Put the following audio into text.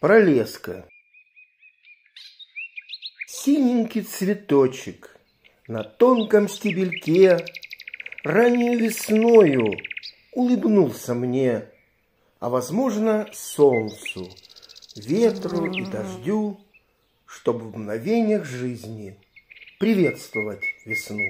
Пролеска. Синенький цветочек на тонком стебельке Раннюю весною улыбнулся мне, А, возможно, солнцу, ветру и дождю, Чтобы в мгновениях жизни приветствовать весну.